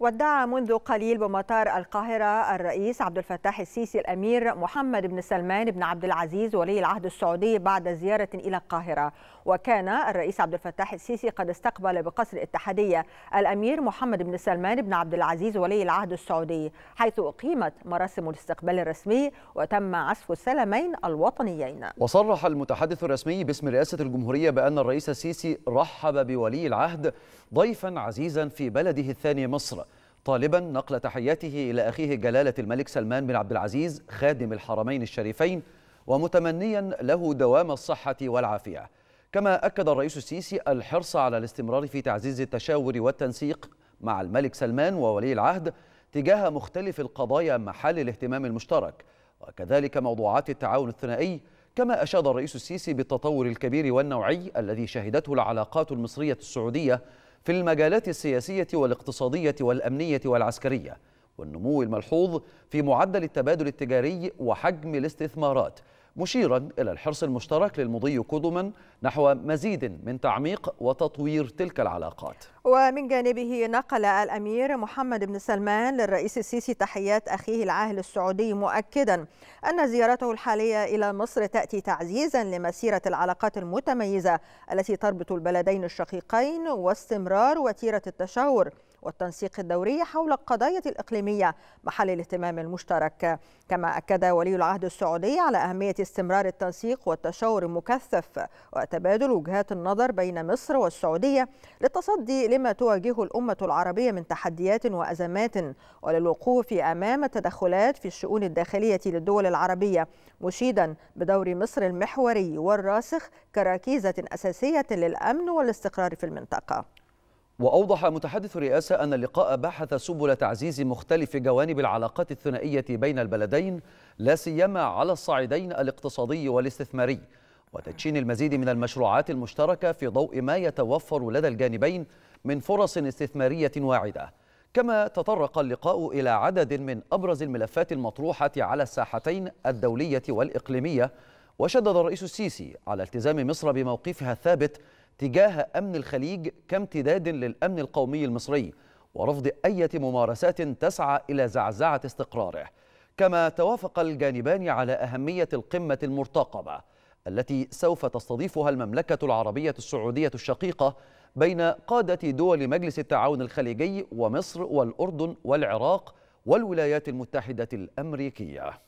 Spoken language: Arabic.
ودعا منذ قليل بمطار القاهرة الرئيس عبد الفتاح السيسي الأمير محمد بن سلمان بن عبد العزيز ولي العهد السعودي بعد زيارة إلى القاهرة وكان الرئيس عبد الفتاح السيسي قد استقبل بقصر الاتحادية الأمير محمد بن سلمان بن عبد العزيز ولي العهد السعودي حيث أقيمت مراسم الاستقبال الرسمي وتم عزف السلمين الوطنيين وصرح المتحدث الرسمي باسم رئاسة الجمهورية بأن الرئيس السيسي رحب بولي العهد ضيفا عزيزا في بلده الثاني مصر طالبا نقل تحياته إلى أخيه جلالة الملك سلمان بن عبد العزيز خادم الحرمين الشريفين ومتمنيا له دوام الصحة والعافية كما أكد الرئيس السيسي الحرص على الاستمرار في تعزيز التشاور والتنسيق مع الملك سلمان وولي العهد تجاه مختلف القضايا محل الاهتمام المشترك وكذلك موضوعات التعاون الثنائي كما أشاد الرئيس السيسي بالتطور الكبير والنوعي الذي شهدته العلاقات المصرية السعودية في المجالات السياسية والاقتصادية والأمنية والعسكرية والنمو الملحوظ في معدل التبادل التجاري وحجم الاستثمارات مشيرا إلى الحرص المشترك للمضي قدما نحو مزيد من تعميق وتطوير تلك العلاقات ومن جانبه نقل الأمير محمد بن سلمان للرئيس السيسي تحيات أخيه العاهل السعودي مؤكدا أن زيارته الحالية إلى مصر تأتي تعزيزا لمسيرة العلاقات المتميزة التي تربط البلدين الشقيقين واستمرار وتيرة التشاور والتنسيق الدوري حول القضايا الإقليمية محل الاهتمام المشترك كما أكد ولي العهد السعودي على أهمية استمرار التنسيق والتشاور المكثف وتبادل وجهات النظر بين مصر والسعودية للتصدي لما تواجهه الأمة العربية من تحديات وأزمات وللوقوف أمام التدخلات في الشؤون الداخلية للدول العربية مشيدا بدور مصر المحوري والراسخ كركيزة أساسية للأمن والاستقرار في المنطقة وأوضح متحدث الرئاسة أن اللقاء بحث سبل تعزيز مختلف جوانب العلاقات الثنائية بين البلدين لا سيما على الصعيدين الاقتصادي والاستثماري وتدشين المزيد من المشروعات المشتركة في ضوء ما يتوفر لدى الجانبين من فرص استثمارية واعدة كما تطرق اللقاء إلى عدد من أبرز الملفات المطروحة على الساحتين الدولية والإقليمية وشدد الرئيس السيسي على التزام مصر بموقفها الثابت تجاه أمن الخليج كامتداد للأمن القومي المصري ورفض أي ممارسات تسعى إلى زعزعة استقراره كما توافق الجانبان على أهمية القمة المرتقبة التي سوف تستضيفها المملكة العربية السعودية الشقيقة بين قادة دول مجلس التعاون الخليجي ومصر والأردن والعراق والولايات المتحدة الأمريكية